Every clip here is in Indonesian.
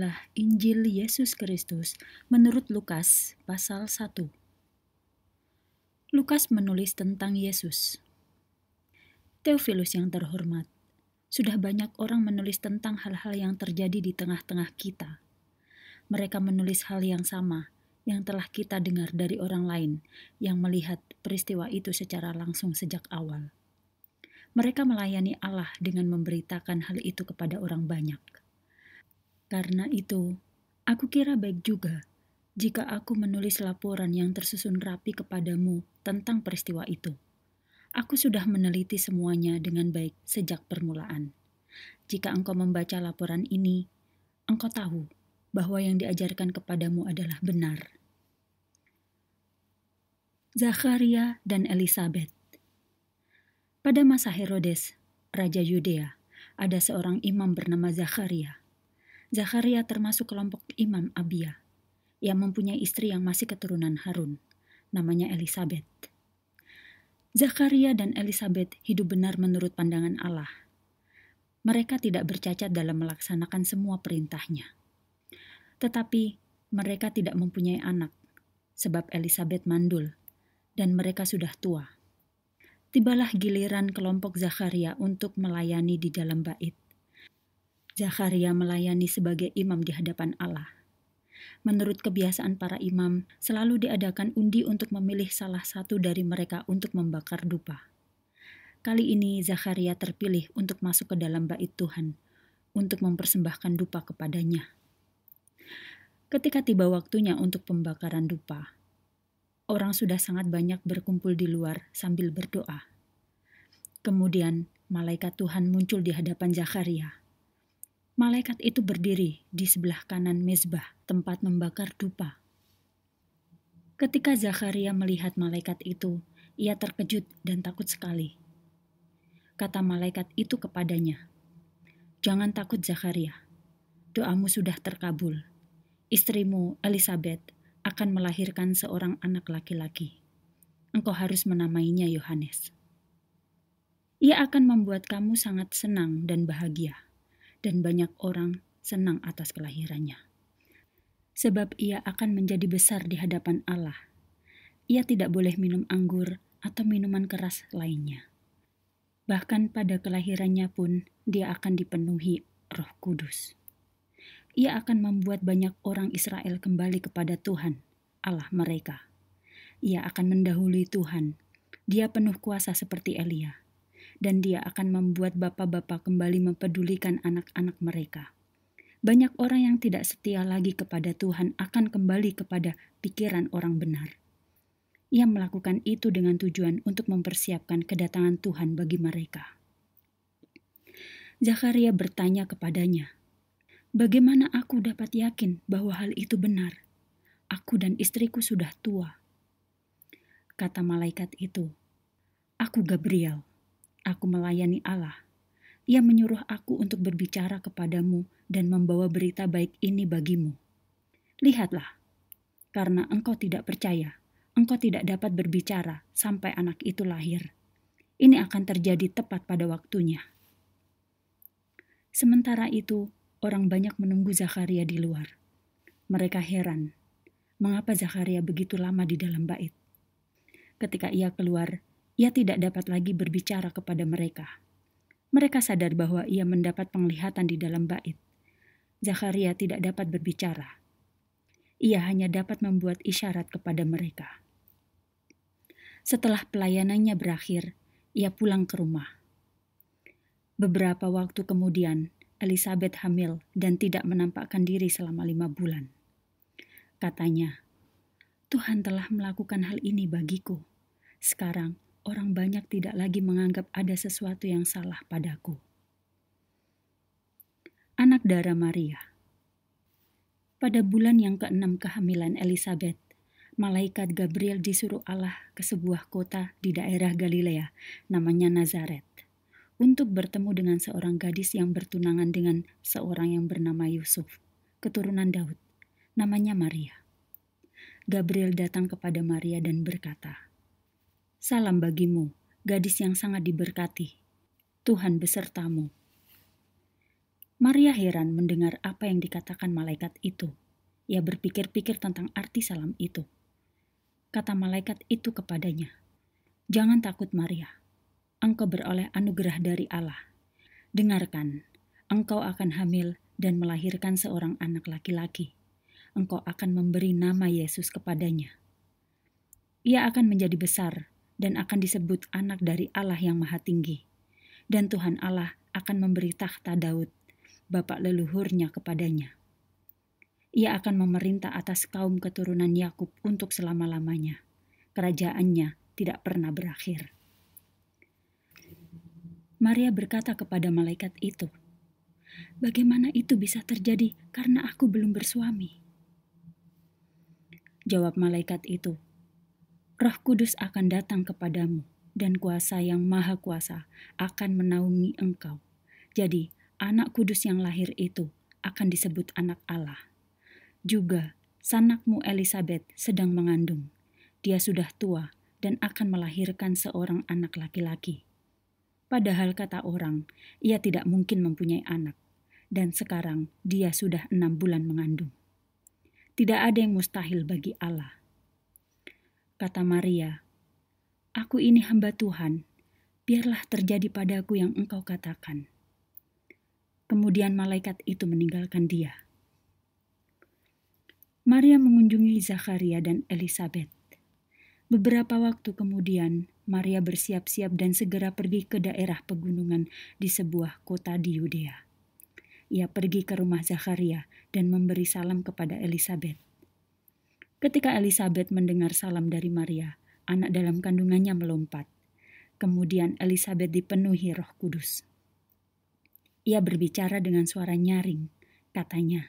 Inilah Injil Yesus Kristus menurut Lukas pasal 1. Lukas menulis tentang Yesus. Teofilus yang terhormat, sudah banyak orang menulis tentang hal-hal yang terjadi di tengah-tengah kita. Mereka menulis hal yang sama yang telah kita dengar dari orang lain yang melihat peristiwa itu secara langsung sejak awal. Mereka melayani Allah dengan memberitakan hal itu kepada orang banyak karena itu, aku kira baik juga jika aku menulis laporan yang tersusun rapi kepadamu tentang peristiwa itu. Aku sudah meneliti semuanya dengan baik sejak permulaan. Jika engkau membaca laporan ini, engkau tahu bahwa yang diajarkan kepadamu adalah benar. Zakaria dan Elizabeth Pada masa Herodes, Raja Yudea, ada seorang imam bernama Zakaria Zakaria termasuk kelompok Imam Abia yang mempunyai istri yang masih keturunan Harun, namanya Elizabeth. Zakaria dan Elizabeth hidup benar menurut pandangan Allah. Mereka tidak bercacat dalam melaksanakan semua perintahnya. Tetapi mereka tidak mempunyai anak, sebab Elizabeth mandul, dan mereka sudah tua. Tibalah giliran kelompok Zakaria untuk melayani di dalam bait. Zakaria melayani sebagai imam di hadapan Allah. Menurut kebiasaan para imam, selalu diadakan undi untuk memilih salah satu dari mereka untuk membakar dupa. Kali ini Zakaria terpilih untuk masuk ke dalam bait Tuhan, untuk mempersembahkan dupa kepadanya. Ketika tiba waktunya untuk pembakaran dupa, orang sudah sangat banyak berkumpul di luar sambil berdoa. Kemudian malaikat Tuhan muncul di hadapan Zakaria malaikat itu berdiri di sebelah kanan mezbah, tempat membakar dupa. Ketika Zakaria melihat malaikat itu, ia terkejut dan takut sekali. Kata malaikat itu kepadanya, "Jangan takut, Zakaria. Doamu sudah terkabul. Istrimu, Elizabeth, akan melahirkan seorang anak laki-laki. Engkau harus menamainya Yohanes." ia akan membuat kamu sangat senang dan bahagia dan banyak orang senang atas kelahirannya. Sebab ia akan menjadi besar di hadapan Allah. Ia tidak boleh minum anggur atau minuman keras lainnya. Bahkan pada kelahirannya pun dia akan dipenuhi Roh Kudus. Ia akan membuat banyak orang Israel kembali kepada Tuhan, Allah mereka. Ia akan mendahului Tuhan. Dia penuh kuasa seperti Elia dan dia akan membuat bapak-bapak kembali mempedulikan anak-anak mereka. Banyak orang yang tidak setia lagi kepada Tuhan akan kembali kepada pikiran orang benar. Ia melakukan itu dengan tujuan untuk mempersiapkan kedatangan Tuhan bagi mereka. Zakaria bertanya kepadanya, "Bagaimana aku dapat yakin bahwa hal itu benar? Aku dan istriku sudah tua." Kata malaikat itu, "Aku Gabriel, Aku melayani Allah. Ia menyuruh aku untuk berbicara kepadamu dan membawa berita baik ini bagimu. Lihatlah, karena engkau tidak percaya, engkau tidak dapat berbicara sampai anak itu lahir. Ini akan terjadi tepat pada waktunya. Sementara itu, orang banyak menunggu Zakaria di luar. Mereka heran, mengapa Zakaria begitu lama di dalam bait. Ketika ia keluar, ia tidak dapat lagi berbicara kepada mereka. Mereka sadar bahwa ia mendapat penglihatan di dalam bait. Zakaria tidak dapat berbicara. Ia hanya dapat membuat isyarat kepada mereka. Setelah pelayanannya berakhir, ia pulang ke rumah. Beberapa waktu kemudian, Elizabeth hamil dan tidak menampakkan diri selama lima bulan. Katanya, Tuhan telah melakukan hal ini bagiku. Sekarang orang banyak tidak lagi menganggap ada sesuatu yang salah padaku. Anak dara Maria Pada bulan yang keenam kehamilan Elizabeth, malaikat Gabriel disuruh Allah ke sebuah kota di daerah Galilea, namanya Nazaret, untuk bertemu dengan seorang gadis yang bertunangan dengan seorang yang bernama Yusuf, keturunan Daud, namanya Maria. Gabriel datang kepada Maria dan berkata, Salam bagimu, gadis yang sangat diberkati. Tuhan besertamu. Maria heran mendengar apa yang dikatakan malaikat itu. Ia berpikir-pikir tentang arti salam itu. Kata malaikat itu kepadanya, "Jangan takut, Maria. Engkau beroleh anugerah dari Allah. Dengarkan, engkau akan hamil dan melahirkan seorang anak laki-laki. Engkau akan memberi nama Yesus kepadanya. Ia akan menjadi besar dan akan disebut anak dari Allah yang Maha Tinggi. Dan Tuhan Allah akan memberi takhta Daud, bapak leluhurnya kepadanya. Ia akan memerintah atas kaum keturunan Yakub untuk selama-lamanya. Kerajaannya tidak pernah berakhir. Maria berkata kepada malaikat itu, "Bagaimana itu bisa terjadi karena aku belum bersuami?" Jawab malaikat itu, Roh Kudus akan datang kepadamu, dan kuasa yang maha kuasa akan menaungi engkau. Jadi, anak kudus yang lahir itu akan disebut anak Allah. Juga, sanakmu Elizabeth sedang mengandung. Dia sudah tua dan akan melahirkan seorang anak laki-laki. Padahal kata orang, ia tidak mungkin mempunyai anak. Dan sekarang dia sudah enam bulan mengandung. Tidak ada yang mustahil bagi Allah kata Maria. Aku ini hamba Tuhan, biarlah terjadi padaku yang engkau katakan. Kemudian malaikat itu meninggalkan dia. Maria mengunjungi Zakaria dan Elizabeth. Beberapa waktu kemudian, Maria bersiap-siap dan segera pergi ke daerah pegunungan di sebuah kota di Yudea. Ia pergi ke rumah Zakaria dan memberi salam kepada Elizabeth. Ketika Elizabeth mendengar salam dari Maria, anak dalam kandungannya melompat. Kemudian Elizabeth dipenuhi Roh Kudus. Ia berbicara dengan suara nyaring, katanya,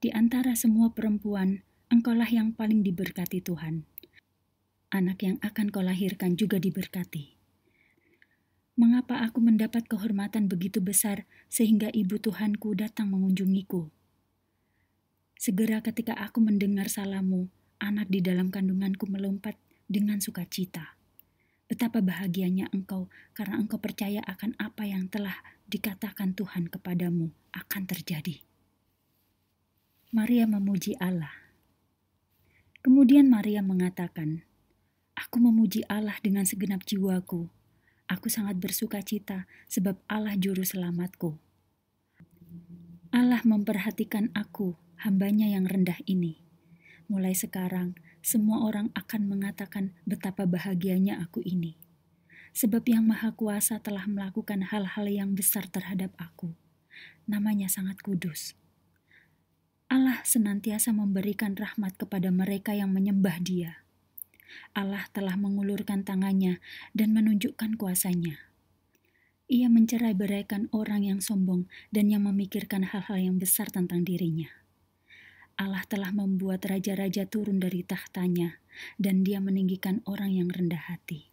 "Di antara semua perempuan, engkaulah yang paling diberkati Tuhan. Anak yang akan kau lahirkan juga diberkati." Mengapa aku mendapat kehormatan begitu besar sehingga ibu Tuhanku datang mengunjungiku? Segera ketika aku mendengar salamu, anak di dalam kandunganku melompat dengan sukacita. Betapa bahagianya engkau karena engkau percaya akan apa yang telah dikatakan Tuhan kepadamu akan terjadi. Maria memuji Allah. Kemudian Maria mengatakan, Aku memuji Allah dengan segenap jiwaku. Aku sangat bersuka cita sebab Allah juru selamatku. Allah memperhatikan aku hambanya yang rendah ini. Mulai sekarang, semua orang akan mengatakan betapa bahagianya aku ini. Sebab yang maha kuasa telah melakukan hal-hal yang besar terhadap aku. Namanya sangat kudus. Allah senantiasa memberikan rahmat kepada mereka yang menyembah dia. Allah telah mengulurkan tangannya dan menunjukkan kuasanya. Ia mencerai beraikan orang yang sombong dan yang memikirkan hal-hal yang besar tentang dirinya. Allah telah membuat raja-raja turun dari tahtanya, dan Dia meninggikan orang yang rendah hati.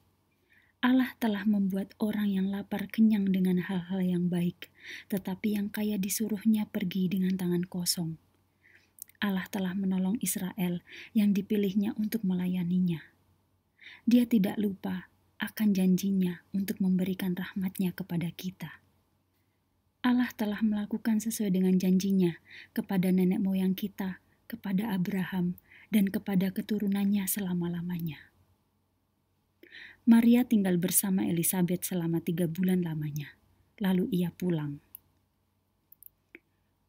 Allah telah membuat orang yang lapar kenyang dengan hal-hal yang baik, tetapi yang kaya disuruhnya pergi dengan tangan kosong. Allah telah menolong Israel yang dipilihnya untuk melayaninya. Dia tidak lupa akan janjinya untuk memberikan rahmatnya kepada kita. Allah telah melakukan sesuai dengan janjinya kepada nenek moyang kita, kepada Abraham, dan kepada keturunannya selama-lamanya. Maria tinggal bersama Elizabeth selama tiga bulan lamanya, lalu ia pulang.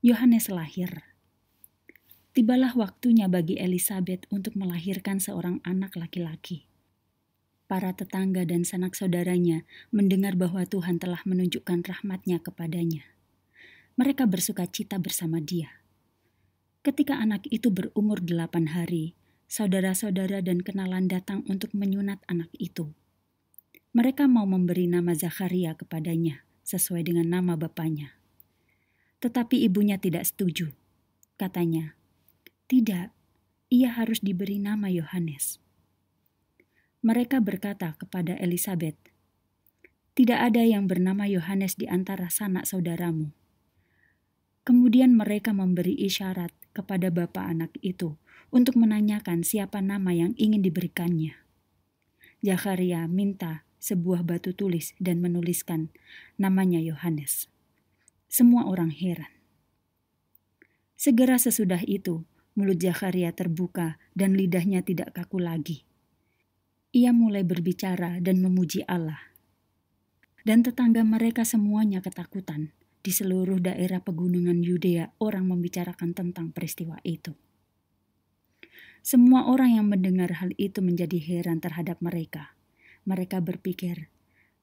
Yohanes lahir. Tibalah waktunya bagi Elizabeth untuk melahirkan seorang anak laki-laki para tetangga dan sanak saudaranya mendengar bahwa Tuhan telah menunjukkan rahmatnya kepadanya. Mereka bersuka cita bersama dia. Ketika anak itu berumur delapan hari, saudara-saudara dan kenalan datang untuk menyunat anak itu. Mereka mau memberi nama Zakaria kepadanya, sesuai dengan nama bapaknya. Tetapi ibunya tidak setuju. Katanya, tidak, ia harus diberi nama Yohanes mereka berkata kepada Elizabeth, "Tidak ada yang bernama Yohanes di antara sanak saudaramu." Kemudian mereka memberi isyarat kepada bapak anak itu untuk menanyakan siapa nama yang ingin diberikannya. Zakaria minta sebuah batu tulis dan menuliskan namanya Yohanes. Semua orang heran. Segera sesudah itu, mulut Zakaria terbuka dan lidahnya tidak kaku lagi ia mulai berbicara dan memuji Allah. Dan tetangga mereka semuanya ketakutan. Di seluruh daerah pegunungan Yudea, orang membicarakan tentang peristiwa itu. Semua orang yang mendengar hal itu menjadi heran terhadap mereka. Mereka berpikir,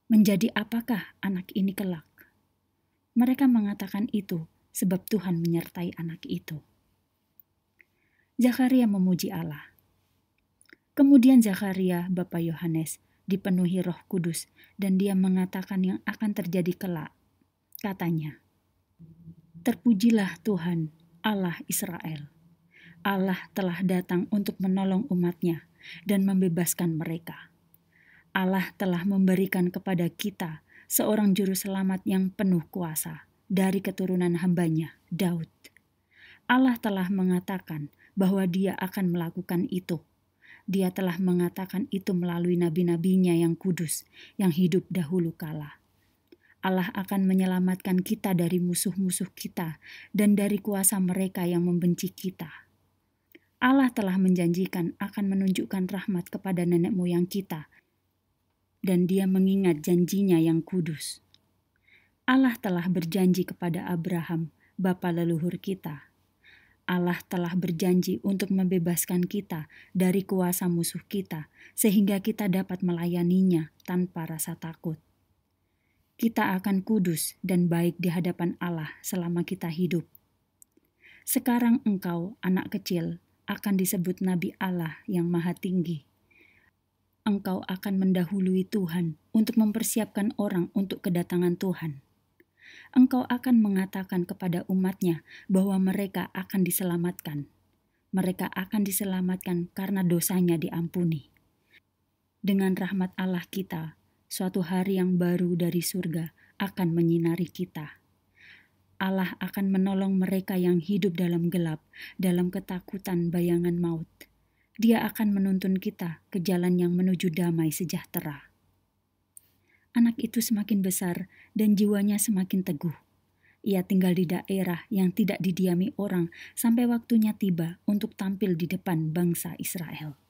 "Menjadi apakah anak ini kelak?" Mereka mengatakan itu sebab Tuhan menyertai anak itu. Zakaria memuji Allah Kemudian Zakaria, Bapak Yohanes, dipenuhi roh kudus dan dia mengatakan yang akan terjadi kelak. Katanya, Terpujilah Tuhan Allah Israel. Allah telah datang untuk menolong umatnya dan membebaskan mereka. Allah telah memberikan kepada kita seorang juru selamat yang penuh kuasa dari keturunan hambanya, Daud. Allah telah mengatakan bahwa dia akan melakukan itu dia telah mengatakan itu melalui nabi-nabinya yang kudus, yang hidup dahulu kala. Allah akan menyelamatkan kita dari musuh-musuh kita dan dari kuasa mereka yang membenci kita. Allah telah menjanjikan akan menunjukkan rahmat kepada nenek moyang kita, dan Dia mengingat janjinya yang kudus. Allah telah berjanji kepada Abraham, bapa leluhur kita, Allah telah berjanji untuk membebaskan kita dari kuasa musuh kita, sehingga kita dapat melayaninya tanpa rasa takut. Kita akan kudus dan baik di hadapan Allah selama kita hidup. Sekarang engkau, anak kecil, akan disebut Nabi Allah yang Maha Tinggi. Engkau akan mendahului Tuhan untuk mempersiapkan orang untuk kedatangan Tuhan engkau akan mengatakan kepada umatnya bahwa mereka akan diselamatkan. Mereka akan diselamatkan karena dosanya diampuni. Dengan rahmat Allah kita, suatu hari yang baru dari surga akan menyinari kita. Allah akan menolong mereka yang hidup dalam gelap, dalam ketakutan bayangan maut. Dia akan menuntun kita ke jalan yang menuju damai sejahtera anak itu semakin besar dan jiwanya semakin teguh. Ia tinggal di daerah yang tidak didiami orang sampai waktunya tiba untuk tampil di depan bangsa Israel.